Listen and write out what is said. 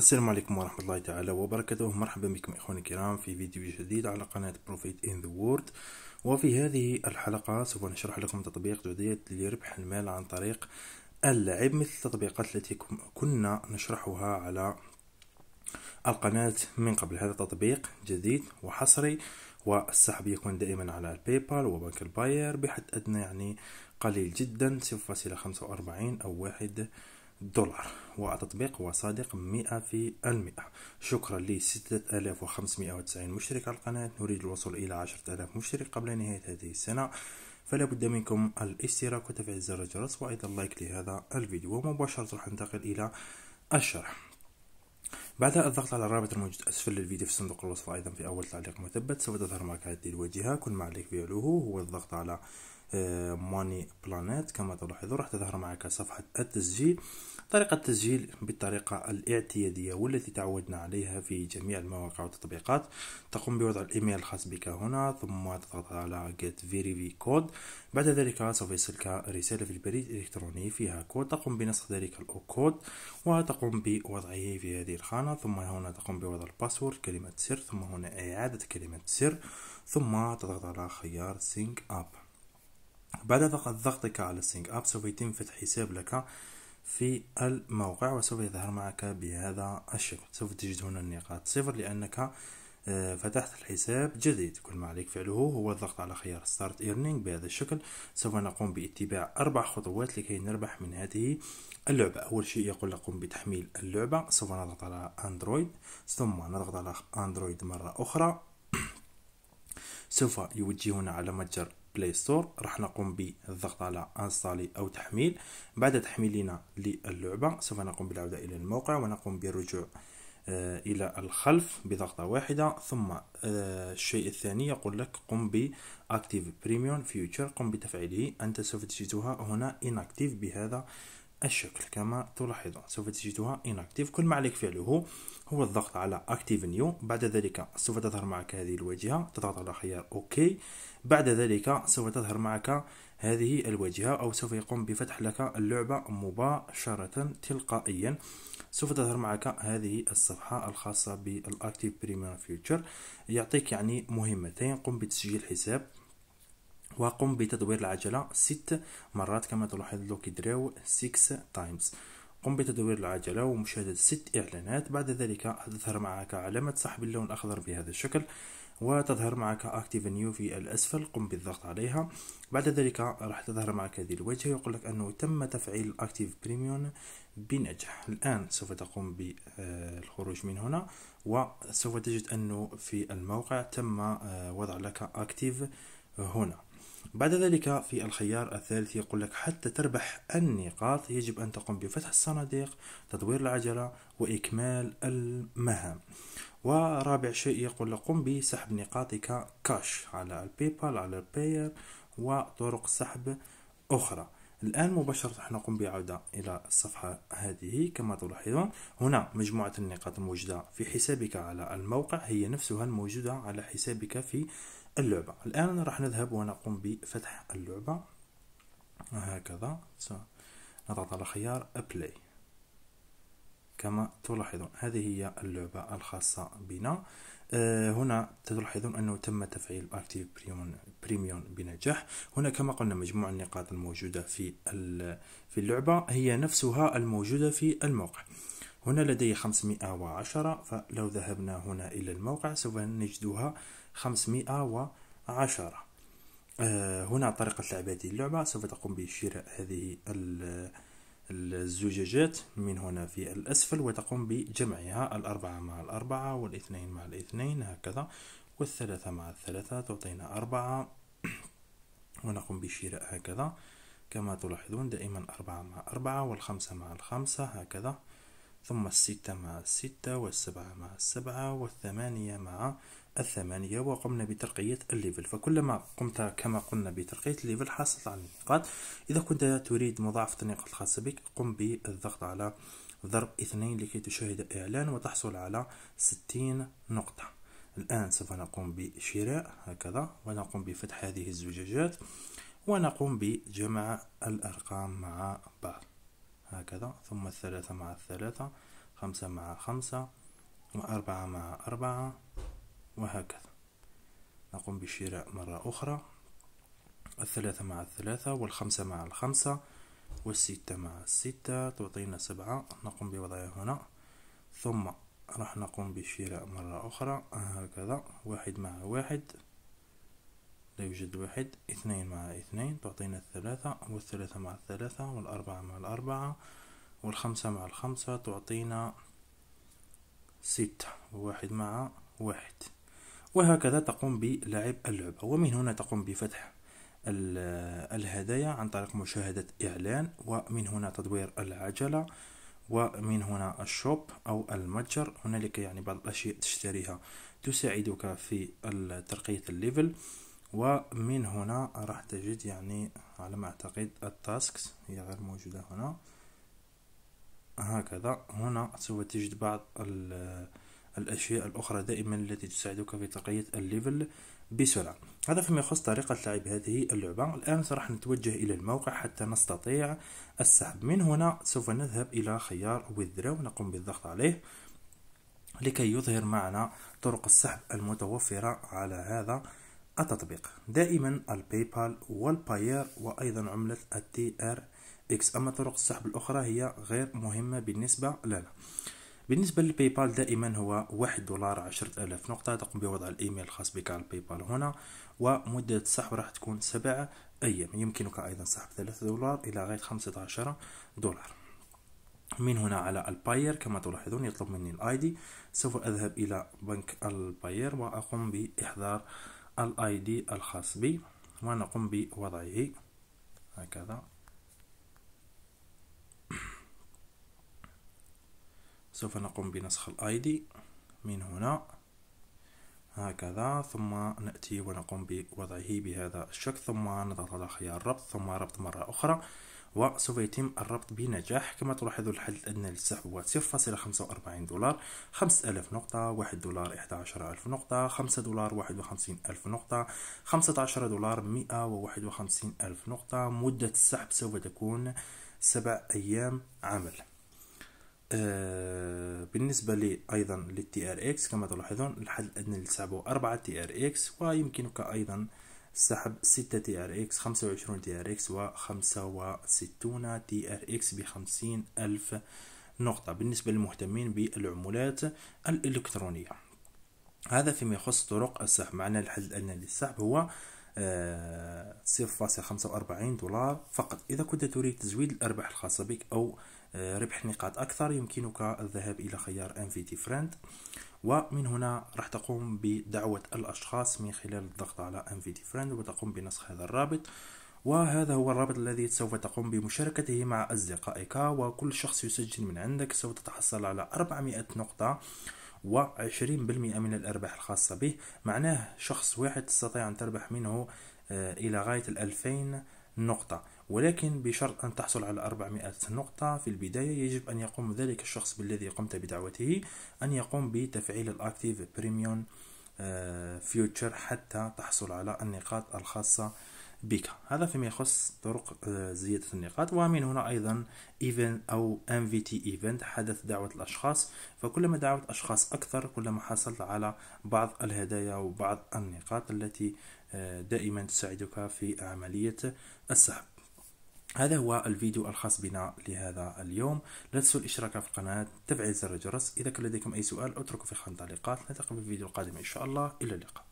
السلام عليكم ورحمة الله تعالى وبركاته مرحبا بكم إخواني الكرام في فيديو جديد على قناة بروفيت إن ذا وورد وفي هذه الحلقة سوف نشرح لكم تطبيق جديد لربح المال عن طريق اللعب مثل التطبيقات التي كنا نشرحها على القناة من قبل هذا تطبيق جديد وحصري والسحب يكون دائما على البايبال وبنك الباير بحد أدنى يعني قليل جدا 0.45 أو واحد دولار وتطبيق وصادق مئة في المئة شكرا ل 6590 مشترك على القناة نريد الوصول إلى 10000 مشترك قبل نهاية هذه السنة فلا بد منكم الاشتراك وتفعيل زر الجرس وأيضا لايك لهذا الفيديو ومباشرة راح ننتقل إلى الشرح بعد الضغط على الرابط الموجود أسفل الفيديو في صندوق الوصف أيضا في أول تعليق مثبت سوف تظهر معك هذه الواجهة كل ما عليك فعله هو الضغط على آه، ماني بلانيت كما تلاحظون راح تظهر معك صفحة التسجيل طريقة التسجيل بالطريقة الاعتيادية والتي تعودنا عليها في جميع المواقع والتطبيقات تقوم بوضع الإيميل الخاص بك هنا ثم تضغط على get في code بعد ذلك سوف يصلك رسالة في البريد الإلكتروني فيها كود تقوم بنسخ ذلك الكود وتقوم بوضعه في هذه الخانة ثم هنا تقوم بوضع الباسورد كلمة سر ثم هنا إعادة كلمة سر ثم تضغط على خيار sync up بعد فقط ضغطك على سينك اب سوف يتم فتح حساب لك في الموقع وسوف يظهر معك بهذا الشكل سوف تجد هنا النقاط صفر لأنك آه، فتحت الحساب جديد كل ما عليك فعله هو الضغط على خيار ستارت ايرنينج بهذا الشكل سوف نقوم باتباع اربع خطوات لكي نربح من هذه اللعبة اول شيء يقول لكم بتحميل اللعبة سوف نضغط على اندرويد ثم نضغط على اندرويد مرة اخرى سوف يوجهنا على متجر بلاي ستور راح نقوم بالضغط على انستالي او تحميل بعد تحميلنا للعبه سوف نقوم بالعوده الى الموقع ونقوم بالرجوع آه، الى الخلف بضغطه واحده ثم آه، الشيء الثاني يقول لك قم باكتيف بريميوم فيوتشر قم بتفعيله انت سوف تجدها هنا ان بهذا الشكل كما تلاحظون سوف تجدها اناكتيف كل ما عليك فعله هو الضغط على اكتيف نيو بعد ذلك سوف تظهر معك هذه الواجهة تضغط على خيار اوكي بعد ذلك سوف تظهر معك هذه الواجهة أو سوف يقوم بفتح لك اللعبة مباشرة تلقائيا سوف تظهر معك هذه الصفحة الخاصة بالأكتيف بريمير فيوتشر يعطيك يعني مهمتين قم بتسجيل حساب وقم بتدوير العجلة ست مرات كما تلاحظ دراو 6 تايمز قم بتدوير العجلة ومشاهدة ست إعلانات بعد ذلك تظهر معك علامة سحب اللون الأخضر بهذا الشكل وتظهر معك اكتيف نيو في الاسفل قم بالضغط عليها بعد ذلك راح تظهر معك هذه الوجهة يقول لك انه تم تفعيل اكتيف بريميوم بنجاح الان سوف تقوم بالخروج من هنا وسوف تجد انه في الموقع تم آه، وضع لك اكتيف هنا بعد ذلك في الخيار الثالث يقول لك حتى تربح النقاط يجب أن تقوم بفتح الصناديق تدوير العجلة وإكمال المهام ورابع شيء يقول لك قم بسحب نقاطك كاش على البيبال على الباير وطرق سحب أخرى الآن مباشرة نقوم بعودة إلى الصفحة هذه كما تلاحظون هنا مجموعة النقاط الموجودة في حسابك على الموقع هي نفسها الموجودة على حسابك في اللعبة الآن راح نذهب ونقوم بفتح اللعبة هكذا نضغط على خيار أبلاي كما تلاحظون هذه هي اللعبة الخاصة بنا آه، هنا تلاحظون أنه تم تفعيل أكتيف بريميوم بنجاح هنا كما قلنا مجموع النقاط الموجودة في في اللعبة هي نفسها الموجودة في الموقع هنا لدي 510 فلو ذهبنا هنا إلى الموقع سوف نجدها 510 آه، هنا طريقة لعب هذه اللعبة سوف تقوم بشراء هذه الزجاجات من هنا في الأسفل وتقوم بجمعها الأربعة مع الأربعة والاثنين مع الاثنين هكذا والثلاثة مع الثلاثة تعطينا أربعة ونقوم بشراء هكذا كما تلاحظون دائما أربعة مع أربعة والخمسة مع الخمسة هكذا ثم الستة مع الستة والسبعة مع السبعة والثمانية مع الثمانية وقمنا بترقية الليفل فكلما قمت كما قلنا بترقية الليفل حصلت على النقاط إذا كنت تريد مضاعفة النقاط الخاصة بك قم بالضغط على ضرب اثنين لكي تشاهد إعلان وتحصل على ستين نقطة الآن سوف نقوم بشراء هكذا ونقوم بفتح هذه الزجاجات ونقوم بجمع الأرقام مع بعض هكذا ثم الثلاثة مع الثلاثة خمسة مع خمسة وأربعة مع أربعة وهكذا نقوم بشراء مرة أخرى الثلاثة مع الثلاثة والخمسة مع الخمسة والستة مع الستة تعطينا سبعة نقوم بوضعها هنا ثم راح نقوم بشراء مرة أخرى هكذا واحد مع واحد لا يوجد واحد اثنين مع اثنين تعطينا الثلاثة والثلاثة مع الثلاثة والأربعة مع الأربعة والخمسة مع الخمسة تعطينا ستة وواحد مع واحد وهكذا تقوم بلعب اللعبة ومن هنا تقوم بفتح الهدايا عن طريق مشاهدة إعلان ومن هنا تدوير العجلة ومن هنا الشوب أو المتجر هنالك يعني بعض الأشياء تشتريها تساعدك في ترقية الليفل ومن هنا راح تجد يعني على ما أعتقد التاسكس هي غير موجودة هنا هكذا هنا سوف تجد بعض الأشياء الأخرى دائما التي تساعدك في تقية الليفل بسرعة هذا فيما يخص طريقة لعب هذه اللعبة الآن سوف نتوجه إلى الموقع حتى نستطيع السحب من هنا سوف نذهب إلى خيار withdraw ونقوم بالضغط عليه لكي يظهر معنا طرق السحب المتوفرة على هذا التطبيق دائما الباي بال والباير وأيضا عملة التي ار اكس أما طرق السحب الأخرى هي غير مهمة بالنسبة لنا بالنسبة للباي بال دائما هو واحد دولار عشرة ألاف نقطة تقوم بوضع الإيميل الخاص بك على الباي بال هنا ومدة السحب راح تكون سبعة أيام يمكنك أيضا سحب ثلاثة دولار إلى غاية خمسة عشر دولار من هنا على الباير كما تلاحظون يطلب مني الاي دي سوف اذهب الى بنك الباير واقوم باحضار الاي دي الخاص بي ونقوم بوضعه هكذا سوف نقوم بنسخ الاي دي من هنا هكذا ثم نأتي ونقوم بوضعه بهذا الشكل ثم نضغط على خيار ربط ثم ربط مرة أخرى وسوف يتم الربط بنجاح كما تلاحظوا الحد الأدنى للسحب هو 0.45 دولار 5000 نقطة 1 دولار 11000 نقطة 5 دولار 51000 نقطة 15 دولار 151000 نقطة مدة السحب سوف تكون 7 أيام عمل آه، بالنسبة لي أيضا للتي ار اكس كما تلاحظون الحد الأدنى للسحب هو 4 تي ار اكس ويمكنك أيضا سحب 6 تي ار اكس 25 تي ار اكس و 65 تي ار اكس ب 50 ألف نقطة بالنسبة للمهتمين بالعملات الإلكترونية هذا فيما يخص طرق السحب معنا الحد الأدنى للسحب هو 0.45 آه، دولار فقط إذا كنت تريد تزويد الأرباح الخاصة بك أو ربح نقاط أكثر يمكنك الذهاب إلى خيار انفيتي فريند ومن هنا راح تقوم بدعوة الأشخاص من خلال الضغط على انفيتي فريند وتقوم بنسخ هذا الرابط وهذا هو الرابط الذي سوف تقوم بمشاركته مع أصدقائك وكل شخص يسجل من عندك سوف تتحصل على 400 نقطة و20% من الأرباح الخاصة به معناه شخص واحد تستطيع أن تربح منه آه، إلى غاية 2000 نقطة ولكن بشرط أن تحصل على 400 نقطة في البداية يجب أن يقوم ذلك الشخص بالذي قمت بدعوته أن يقوم بتفعيل الأكتيف بريميوم آه، فيوتشر حتى تحصل على النقاط الخاصة بك هذا فيما يخص طرق آه، زيادة النقاط ومن هنا أيضا event أو إم في تي إيفنت حدث دعوة الأشخاص فكلما دعوت أشخاص أكثر كلما حصلت على بعض الهدايا وبعض النقاط التي آه، دائما تساعدك في عملية السحب هذا هو الفيديو الخاص بنا لهذا اليوم لا تنسوا الاشتراك في القناة تفعيل زر الجرس إذا كان لديكم أي سؤال اتركوا في خانة التعليقات نلتقي في الفيديو القادم إن شاء الله إلى اللقاء